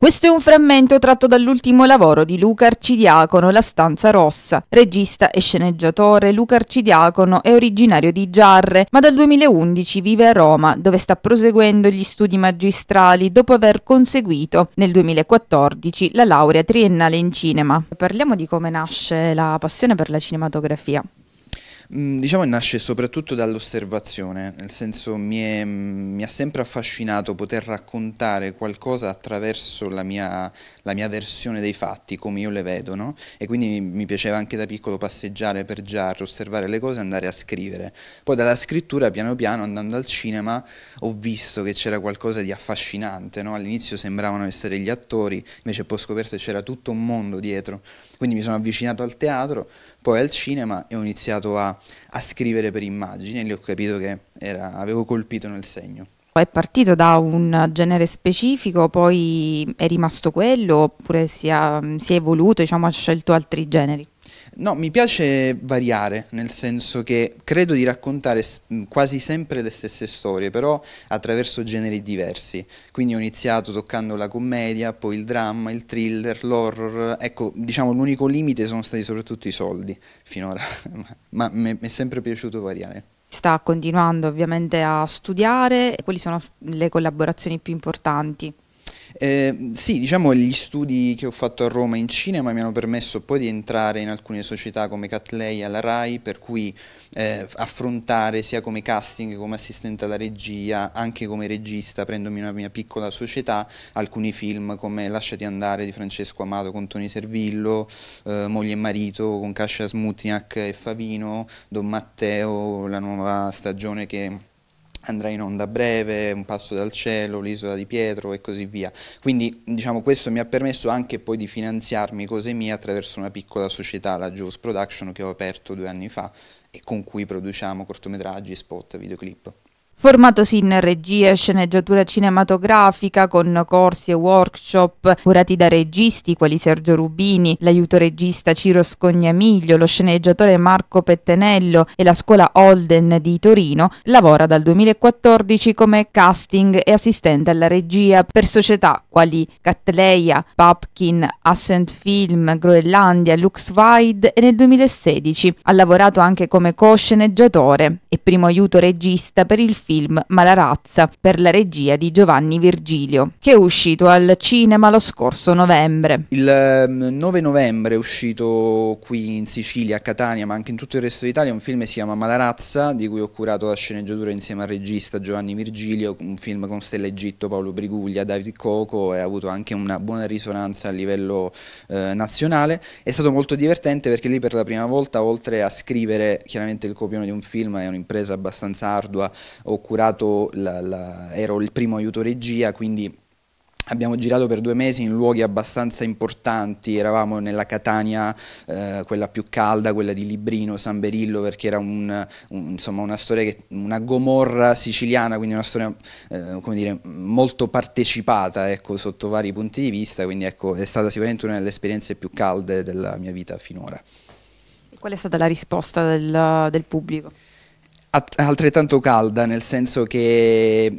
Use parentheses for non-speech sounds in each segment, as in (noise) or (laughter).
Questo è un frammento tratto dall'ultimo lavoro di Luca Arcidiacono, La stanza rossa. Regista e sceneggiatore, Luca Arcidiacono è originario di Giarre, ma dal 2011 vive a Roma, dove sta proseguendo gli studi magistrali dopo aver conseguito nel 2014 la laurea triennale in cinema. Parliamo di come nasce la passione per la cinematografia. Mm, diciamo che nasce soprattutto dall'osservazione, nel senso mi, è, mi, ha sempre affascinato poter raccontare qualcosa attraverso la mia, la mia versione dei fatti, come io le vedo, no? e quindi mi piaceva anche da piccolo passeggiare per Giar, osservare le cose e andare a scrivere. Poi dalla scrittura piano piano andando al cinema ho visto che c'era qualcosa di affascinante, no? all'inizio sembravano essere gli attori, invece poi ho scoperto che c'era tutto un mondo dietro, quindi mi sono avvicinato al teatro, poi al cinema e ho iniziato a, a scrivere per immagini e lì ho capito che era, avevo colpito nel segno. È partito da un genere specifico, poi è rimasto quello oppure si è, si è evoluto, diciamo, ha scelto altri generi? No, mi piace variare, nel senso che credo di raccontare mm, quasi sempre le stesse storie, però attraverso generi diversi. Quindi ho iniziato toccando la commedia, poi il dramma, il thriller, l'horror. Ecco, diciamo l'unico limite sono stati soprattutto i soldi finora, (laughs) ma mi è sempre piaciuto variare. Sta continuando ovviamente a studiare, quali sono le collaborazioni più importanti? Eh, sì, diciamo gli studi che ho fatto a Roma in cinema mi hanno permesso poi di entrare in alcune società come Catley alla RAI, per cui eh, affrontare sia come casting, come assistente alla regia, anche come regista, prendomi una mia piccola società, alcuni film come Lasciati andare di Francesco Amato con Toni Servillo, eh, Moglie e marito con Kasia Smutniak e Favino, Don Matteo, la nuova stagione che andrà in onda breve, Un passo dal cielo, L'isola di Pietro e così via. Quindi diciamo, questo mi ha permesso anche poi di finanziarmi cose mie attraverso una piccola società, la Juice Production, che ho aperto due anni fa e con cui produciamo cortometraggi, spot, videoclip. Formatosi in regia e sceneggiatura cinematografica con corsi e workshop curati da registi quali Sergio Rubini, l'aiuto regista Ciro Scognamiglio, lo sceneggiatore Marco Pettenello e la scuola Holden di Torino, lavora dal 2014 come casting e assistente alla regia per società quali Cattleya, Papkin, Ascent Film, Groenlandia, Luxwide e nel 2016 ha lavorato anche come co-sceneggiatore e primo aiuto regista per il film film razza per la regia di Giovanni Virgilio, che è uscito al cinema lo scorso novembre. Il 9 ehm, novembre è uscito qui in Sicilia, a Catania, ma anche in tutto il resto d'Italia, un film che si chiama Ma la razza, di cui ho curato la sceneggiatura insieme al regista Giovanni Virgilio, un film con Stella Egitto, Paolo Briguglia, David Coco e ha avuto anche una buona risonanza a livello eh, nazionale. È stato molto divertente perché lì per la prima volta, oltre a scrivere chiaramente il copione di un film, è un'impresa abbastanza ardua, ho curato, la, la, ero il primo aiuto regia, quindi Abbiamo girato per due mesi in luoghi abbastanza importanti, eravamo nella Catania, eh, quella più calda, quella di Librino, San Berillo, perché era un, un, insomma, una storia, che, una gomorra siciliana, quindi una storia eh, dire, molto partecipata ecco, sotto vari punti di vista, quindi ecco, è stata sicuramente una delle esperienze più calde della mia vita finora. qual è stata la risposta del, del pubblico? altrettanto calda, nel senso che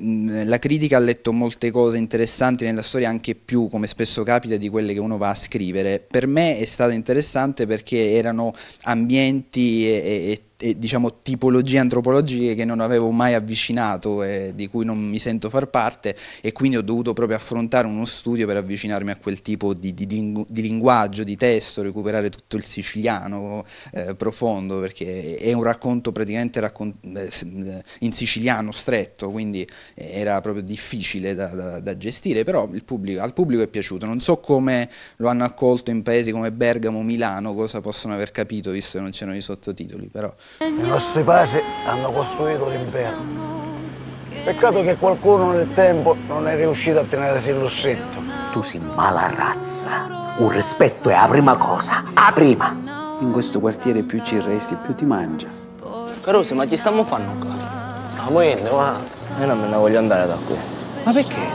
la critica ha letto molte cose interessanti nella storia, anche più, come spesso capita, di quelle che uno va a scrivere. Per me è stata interessante perché erano ambienti e, e eh, diciamo, tipologie antropologiche che non avevo mai avvicinato e di cui non mi sento far parte e quindi ho dovuto proprio affrontare uno studio per avvicinarmi a quel tipo di, di, di linguaggio, di testo, recuperare tutto il siciliano eh, profondo perché è un racconto praticamente raccon eh, in siciliano stretto, quindi era proprio difficile da, da, da gestire, però pubblico, al pubblico è piaciuto, non so come lo hanno accolto in paesi come Bergamo, Milano, cosa possono aver capito visto che non c'erano i sottotitoli, però i nostri padri hanno costruito l'impero. Peccato che qualcuno nel tempo non è riuscito a tenersi il lussetto. Tu sei mala razza. Un rispetto è la prima cosa, A prima. In questo quartiere più ci resti, più ti mangia. Caruso, ma chi stiamo fanno qua? A muoiendo, ma io non me ne voglio andare da qui. Ma perché?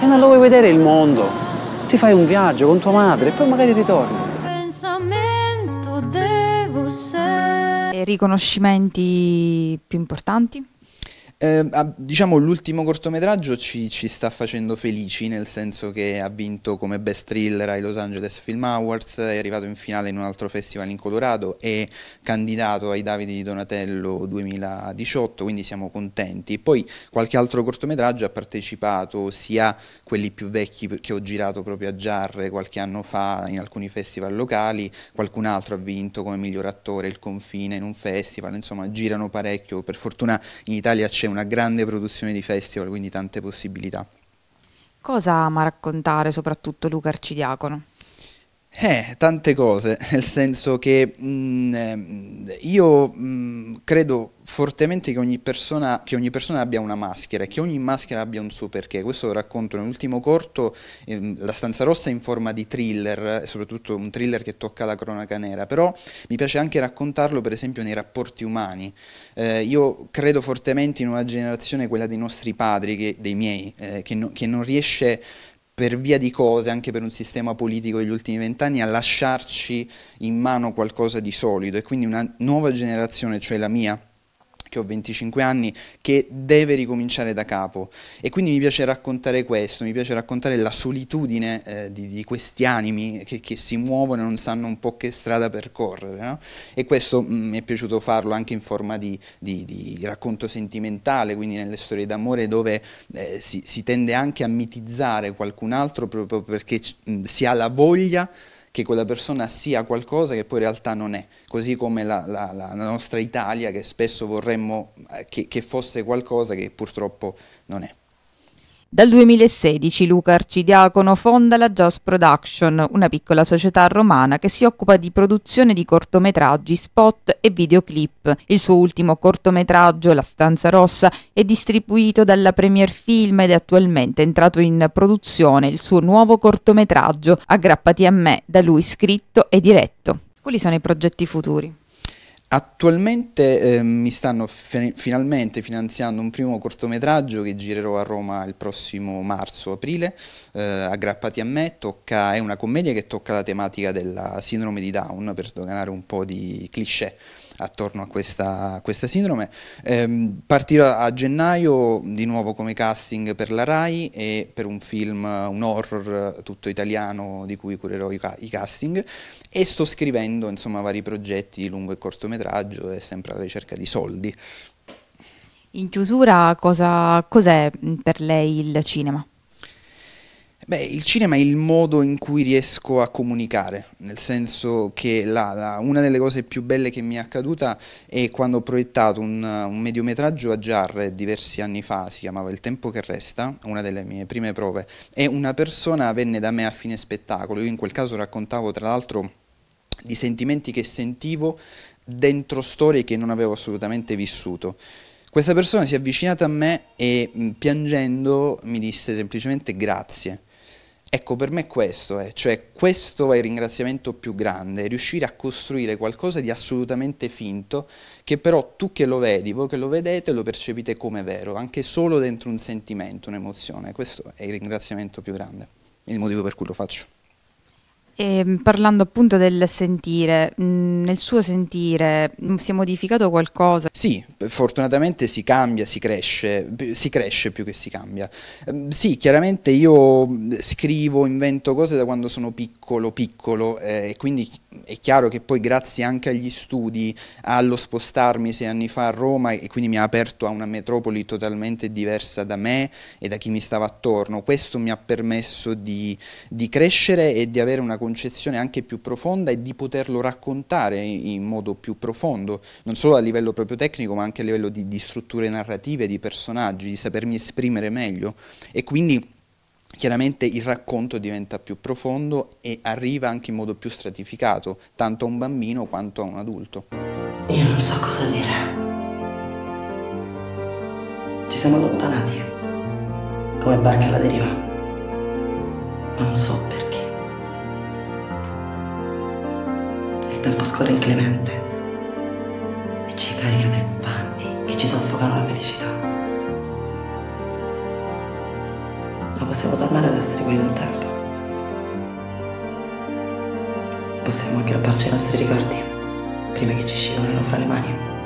E non lo vuoi vedere il mondo? Ti fai un viaggio con tua madre e poi magari ritorni. riconoscimenti più importanti? Eh, diciamo l'ultimo cortometraggio ci, ci, sta facendo felici, nel senso che ha vinto come best thriller ai Los Angeles Film Awards, è arrivato in finale in un altro festival in Colorado, è candidato ai Davide di Donatello 2018, quindi siamo contenti. Poi qualche altro cortometraggio ha partecipato, sia quelli più vecchi che ho girato proprio a Giarre qualche anno fa in alcuni festival locali, qualcun altro ha vinto come miglior attore il confine in un festival, insomma girano parecchio, per fortuna in Italia c'è una grande produzione di festival, quindi tante possibilità. Cosa ama raccontare soprattutto Luca Arcidiacono? Eh, tante cose, (laughs) nel senso che mh, mm, ehm, io mh, mm, credo fortemente che ogni, persona, che ogni, persona, abbia una maschera e che ogni maschera abbia un suo perché. Questo lo racconto nell'ultimo corto, ehm, La stanza rossa in forma di thriller, soprattutto un thriller che tocca la cronaca nera, però mi piace anche raccontarlo per esempio nei rapporti umani. Eh, io credo fortemente in una generazione, quella dei nostri padri, che, dei miei, eh, che, no, che non riesce per via di cose, anche per un sistema politico degli ultimi vent'anni, a lasciarci in mano qualcosa di solido e quindi una nuova generazione, cioè la mia, che ho 25 anni, che deve ricominciare da capo. E quindi mi piace raccontare questo, mi piace raccontare la solitudine eh, di, di, questi animi che, che, si muovono e non sanno un po' che strada percorrere. No? E questo mh, mm, mi è piaciuto farlo anche in forma di, di, di racconto sentimentale, quindi nelle storie d'amore dove eh, si, si, tende anche a mitizzare qualcun altro proprio perché mh, mm, si ha la voglia che quella persona sia qualcosa che poi in realtà non è, così come la, la, la nostra Italia che spesso vorremmo eh, che, che fosse qualcosa che purtroppo non è. Dal 2016 Luca Arcidiacono fonda la Jazz Production, una piccola società romana che si occupa di produzione di cortometraggi, spot e videoclip. Il suo ultimo cortometraggio, La stanza rossa, è distribuito dalla Premier Film ed è attualmente entrato in produzione il suo nuovo cortometraggio, Aggrappati a me, da lui scritto e diretto. Quali sono i progetti futuri? Attualmente eh, mi stanno finalmente finanziando un primo cortometraggio che girerò a Roma il prossimo marzo-aprile, eh, Aggrappati a me, tocca, è una commedia che tocca la tematica della sindrome di Down, per sdoganare un po' di cliché attorno a questa, questa sindrome. Eh, partirò a gennaio di nuovo come casting per la RAI e per un film, un horror tutto italiano di cui curerò i, ca i casting e sto scrivendo insomma vari progetti lungo e cortometraggio e sempre alla ricerca di soldi. In chiusura, cosa, cos'è mm, per lei il cinema? Beh, il cinema è il modo in cui riesco a comunicare, nel senso che la, la, una delle cose più belle che mi è accaduta è quando ho proiettato un, un mediometraggio a Jarre diversi anni fa, si chiamava Il tempo che resta, una delle mie prime prove, e una persona venne da me a fine spettacolo, io in quel caso raccontavo tra l'altro di sentimenti che sentivo dentro storie che non avevo assolutamente vissuto. Questa persona si è avvicinata a me e piangendo mi disse semplicemente grazie Ecco, per me questo è, cioè questo è il ringraziamento più grande, riuscire a costruire qualcosa di assolutamente finto, che però tu che lo vedi, voi che lo vedete, lo percepite come vero, anche solo dentro un sentimento, un'emozione. Questo è il ringraziamento più grande, il motivo per cui lo faccio. E ehm, parlando appunto del sentire, mm, nel suo sentire mm, si è modificato qualcosa? Sì, fortunatamente si cambia, si cresce, si cresce più che si cambia. Ehm, sì, chiaramente io mm, scrivo, invento cose da quando sono piccolo, piccolo, eh, e quindi è chiaro che poi grazie anche agli studi, allo spostarmi sei anni fa a Roma e quindi mi ha aperto a una metropoli totalmente diversa da me e da chi mi stava attorno, questo mi ha permesso di, di crescere e di avere una concezione anche più profonda e di poterlo raccontare in modo più profondo, non solo a livello proprio tecnico ma anche a livello di, di strutture narrative, di personaggi, di sapermi esprimere meglio e quindi chiaramente il racconto diventa più profondo e arriva anche in modo più stratificato, tanto a un bambino quanto a un adulto. Io non so cosa dire. Ci siamo allontanati, come barca alla deriva, ma non so perché. Il tempo scorre inclemente e ci carica di fanni che ci soffocano la felicità. ma possiamo tornare ad essere quelli di tempo. Possiamo aggrapparci ai nostri ricordi prima che ci scivolino fra le mani.